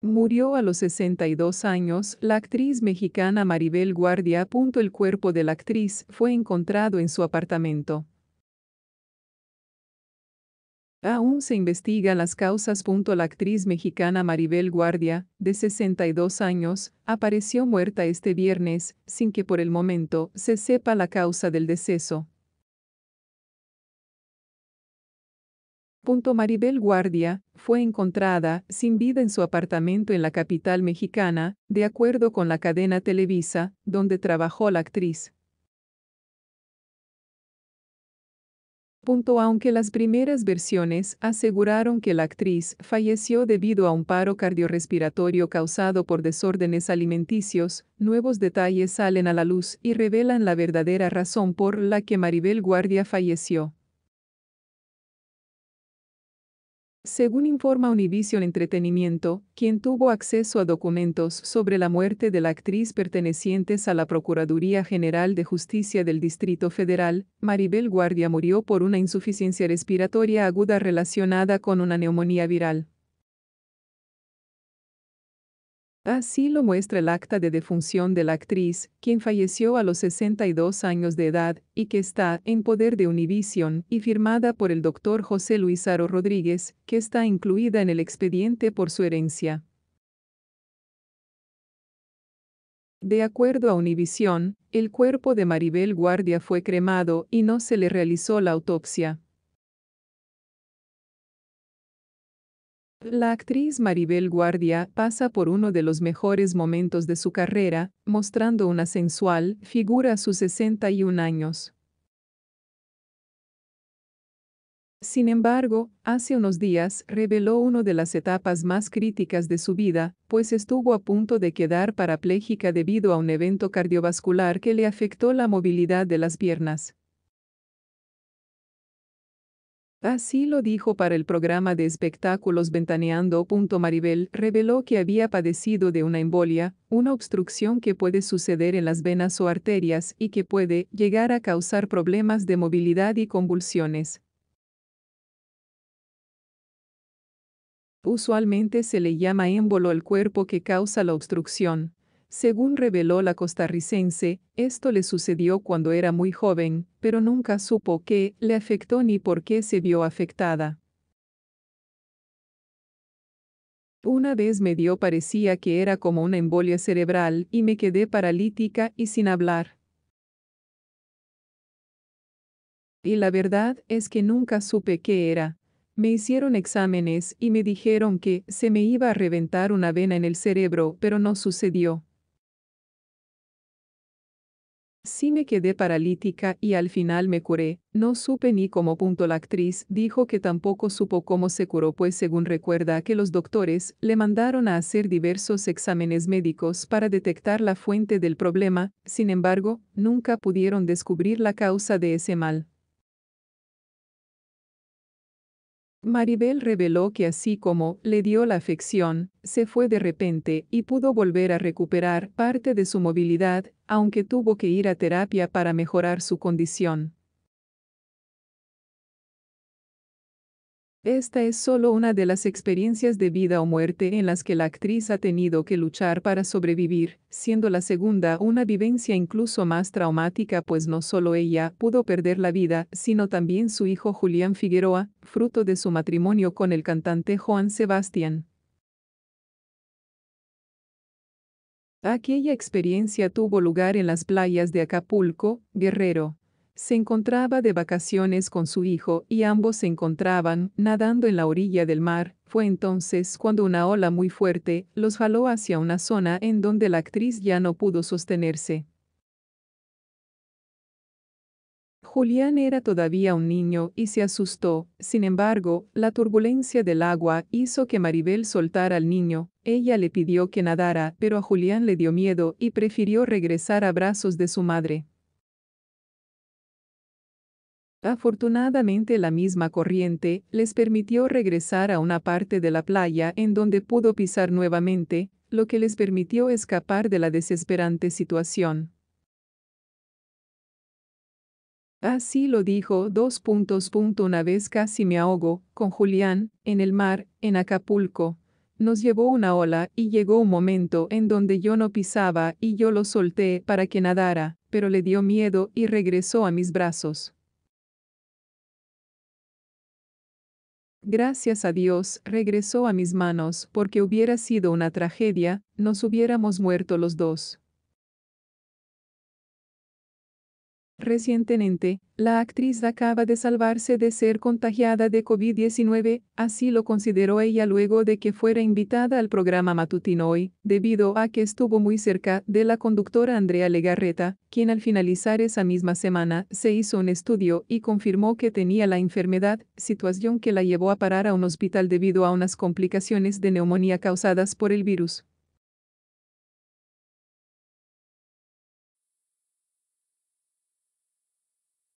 Murió a los 62 años la actriz mexicana Maribel Guardia. El cuerpo de la actriz fue encontrado en su apartamento. Aún se investigan las causas. La actriz mexicana Maribel Guardia, de 62 años, apareció muerta este viernes, sin que por el momento se sepa la causa del deceso. Maribel Guardia, fue encontrada sin vida en su apartamento en la capital mexicana, de acuerdo con la cadena Televisa, donde trabajó la actriz. Punto Aunque las primeras versiones aseguraron que la actriz falleció debido a un paro cardiorrespiratorio causado por desórdenes alimenticios, nuevos detalles salen a la luz y revelan la verdadera razón por la que Maribel Guardia falleció. Según informa Univision Entretenimiento, quien tuvo acceso a documentos sobre la muerte de la actriz pertenecientes a la Procuraduría General de Justicia del Distrito Federal, Maribel Guardia murió por una insuficiencia respiratoria aguda relacionada con una neumonía viral. Así lo muestra el acta de defunción de la actriz, quien falleció a los 62 años de edad y que está en poder de Univision y firmada por el doctor José Luis Aro Rodríguez, que está incluida en el expediente por su herencia. De acuerdo a Univision, el cuerpo de Maribel Guardia fue cremado y no se le realizó la autopsia. La actriz Maribel Guardia pasa por uno de los mejores momentos de su carrera, mostrando una sensual figura a sus 61 años. Sin embargo, hace unos días reveló una de las etapas más críticas de su vida, pues estuvo a punto de quedar parapléjica debido a un evento cardiovascular que le afectó la movilidad de las piernas. Así lo dijo para el programa de espectáculos Ventaneando. Maribel reveló que había padecido de una embolia, una obstrucción que puede suceder en las venas o arterias y que puede llegar a causar problemas de movilidad y convulsiones. Usualmente se le llama émbolo al cuerpo que causa la obstrucción. Según reveló la costarricense, esto le sucedió cuando era muy joven, pero nunca supo qué le afectó ni por qué se vio afectada. Una vez me dio parecía que era como una embolia cerebral y me quedé paralítica y sin hablar. Y la verdad es que nunca supe qué era. Me hicieron exámenes y me dijeron que se me iba a reventar una vena en el cerebro, pero no sucedió. Sí me quedé paralítica y al final me curé, no supe ni cómo. Punto la actriz dijo que tampoco supo cómo se curó pues según recuerda que los doctores le mandaron a hacer diversos exámenes médicos para detectar la fuente del problema, sin embargo, nunca pudieron descubrir la causa de ese mal. Maribel reveló que así como le dio la afección, se fue de repente y pudo volver a recuperar parte de su movilidad, aunque tuvo que ir a terapia para mejorar su condición. Esta es solo una de las experiencias de vida o muerte en las que la actriz ha tenido que luchar para sobrevivir, siendo la segunda una vivencia incluso más traumática pues no solo ella pudo perder la vida, sino también su hijo Julián Figueroa, fruto de su matrimonio con el cantante Juan Sebastián. Aquella experiencia tuvo lugar en las playas de Acapulco, Guerrero, se encontraba de vacaciones con su hijo y ambos se encontraban nadando en la orilla del mar. Fue entonces cuando una ola muy fuerte los jaló hacia una zona en donde la actriz ya no pudo sostenerse. Julián era todavía un niño y se asustó, sin embargo, la turbulencia del agua hizo que Maribel soltara al niño, ella le pidió que nadara, pero a Julián le dio miedo y prefirió regresar a brazos de su madre. Afortunadamente la misma corriente les permitió regresar a una parte de la playa en donde pudo pisar nuevamente, lo que les permitió escapar de la desesperante situación. Así lo dijo dos puntos punto una vez casi me ahogo, con Julián, en el mar, en Acapulco. Nos llevó una ola y llegó un momento en donde yo no pisaba y yo lo solté para que nadara, pero le dio miedo y regresó a mis brazos. gracias a Dios, regresó a mis manos, porque hubiera sido una tragedia, nos hubiéramos muerto los dos. Recientemente, la actriz acaba de salvarse de ser contagiada de COVID-19, así lo consideró ella luego de que fuera invitada al programa matutino hoy, debido a que estuvo muy cerca de la conductora Andrea Legarreta, quien al finalizar esa misma semana se hizo un estudio y confirmó que tenía la enfermedad, situación que la llevó a parar a un hospital debido a unas complicaciones de neumonía causadas por el virus.